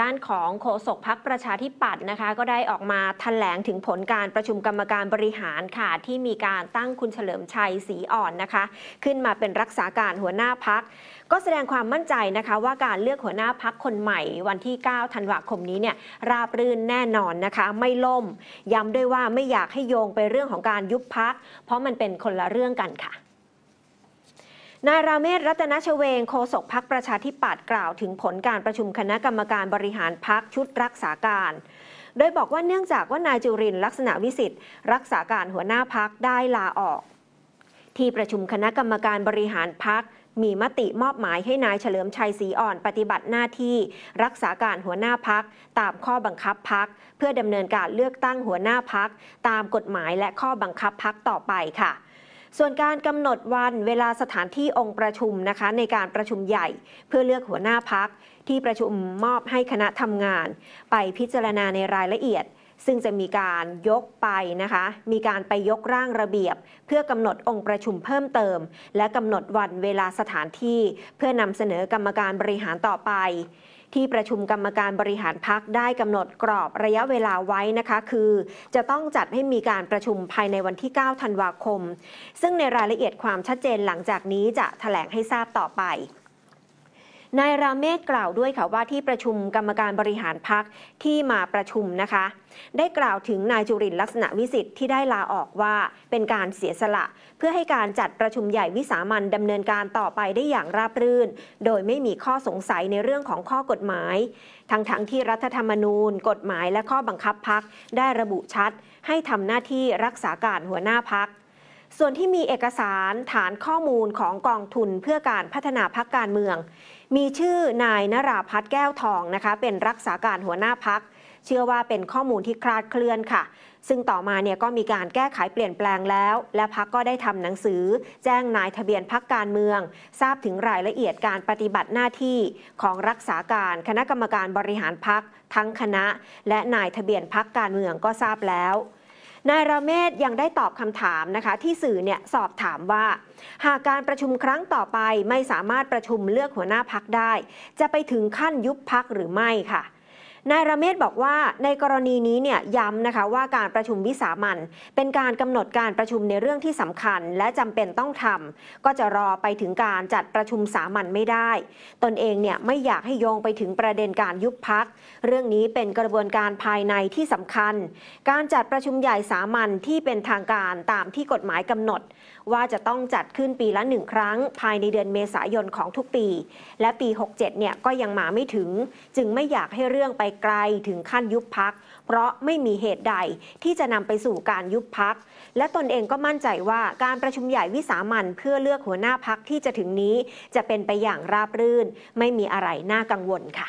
ด้านของโฆษกพักประชาธิปัตย์นะคะ ก็ได้ออกมาแถลงถึงผลการประชุมกรรมการบริหารค่ะ ที่มีการตั้งคุณเฉลิมชัยศรีอ่อนนะคะ ขึ้นมาเป็นรักษาการหัวหน้าพักก็แสดงความมั่นใจนะคะว่าการเลือกหัวหน้าพักคนใหม่ วันที่9ธันวาคมนี้เนี่ยราบรื่นแน่นอนนะคะ ไม่ล่มย้ำด้วยว่าไม่อยากให้โยงไปเรื่องของการยุบพักเพราะมันเป็นคนละเรื่องกันค่ะนายราเมศรัตนชเวงโฆษกพักประชาธิปัตย์กล่าว ถึงผลการประชุมคณะกรรมการบริหารพักชุดรักษาการ โดยบอกว่าเนื่องจากว่านายจุรินลักษณะวิสิทธิ์ รักษาการหัวหน้าพักได้ลาออก ที่ประชุมคณะกรรมการบริหารพักมีมติมอบหมายให้นายเฉลิมชัยศรีอ่อนปฏิบัติหน้าที่ รักษาการหัวหน้าพักตามข้อบังคับพักเพื่อดำเนินการเลือกตั้งหัวหน้าพักตามกฎหมายและข้อบังคับพักต่อไปค่ะส่วนการกำหนดวันเวลาสถานที่องค์ประชุมนะคะในการประชุมใหญ่ เพื่อเลือกหัวหน้าพัก ที่ประชุมมอบให้คณะทำงาน ไปพิจารณาในรายละเอียด ซึ่งจะมีการยกไปนะคะ มีการไปยกร่างระเบียบ เพื่อกำหนดองค์ประชุมเพิ่มเติม และกำหนดวันเวลาสถานที่ เพื่อนำเสนอกรรมการบริหารต่อไปที่ประชุมกรรมการบริหารพักได้กำหนดกรอบระยะเวลาไว้นะคะ คือจะต้องจัดให้มีการประชุมภายในวันที่ 9 ธันวาคม ซึ่งในรายละเอียดความชัดเจนหลังจากนี้จะถแถลงให้ทราบต่อไปนายราเมศกล่าวด้วยค่ะว่าที่ประชุมกรรมการบริหารพักที่มาประชุมนะคะ ได้กล่าวถึงนายจุรินลักษณะวิสิทธิ์ที่ได้ลาออกว่าเป็นการเสียสละ เพื่อให้การจัดประชุมใหญ่วิสามันดำเนินการต่อไปได้อย่างราบรื่น โดยไม่มีข้อสงสัยในเรื่องของข้อกฎหมายทั้งๆทที่รัฐธรรมนูญ กฎหมายและข้อบังคับพักได้ระบุชัดให้ทำหน้าที่รักษาการหัวหน้าพักส่วนที่มีเอกสารฐานข้อมูลของกองทุนเพื่อการพัฒนาพักการเมือง มีชื่อนายนราพัฒน์แก้วทองนะคะ เป็นรักษาการหัวหน้าพักเชื่อว่าเป็นข้อมูลที่คลาดเคลื่อนค่ะ ซึ่งต่อมาเนี่ยก็มีการแก้ไขเปลี่ยนแปลงแล้ว และพักก็ได้ทำหนังสือ แจ้งนายทะเบียนพักการเมือง ทราบถึงรายละเอียดการปฏิบัติหน้าที่ ของรักษาการคณะกรรมการบริหารพักทั้งคณะ และนายทะเบียนพักการเมืองก็ทราบแล้วนายราเมศยังได้ตอบคำถามนะคะ ที่สื่อเนี่ย สอบถามว่า หากการประชุมครั้งต่อไปไม่สามารถประชุมเลือกหัวหน้าพักได้ จะไปถึงขั้นยุบพักหรือไม่ค่ะนายระเมศบอกว่าในกรณีนี้เนี่ยย้ำนะคะว่าการประชุมวิสามันเป็นการกำหนดการประชุมในเรื่องที่สำคัญและจำเป็นต้องทำ ก็จะรอไปถึงการจัดประชุมสามัญไม่ได้ ตนเองเนี่ยไม่อยากให้โยงไปถึงประเด็นการยุบพักเรื่องนี้เป็นกระบวนการภายในที่สำคัญ การจัดประชุมใหญ่สามัญที่เป็นทางการตามที่กฎหมายกำหนด ว่าจะต้องจัดขึ้นปีละหนึ่งครั้ง ภายในเดือนเมษายนของทุกปี และปี 67เนี่ยก็ยังมาไม่ถึง จึงไม่อยากให้เรื่องไปไกลถึงขั้นยุบพัก เพราะไม่มีเหตุใดที่จะนำไปสู่การยุบพัก และตนเองก็มั่นใจว่าการประชุมใหญ่วิสามันเพื่อเลือกหัวหน้าพักที่จะถึงนี้จะเป็นไปอย่างราบรื่น ไม่มีอะไรน่ากังวลค่ะ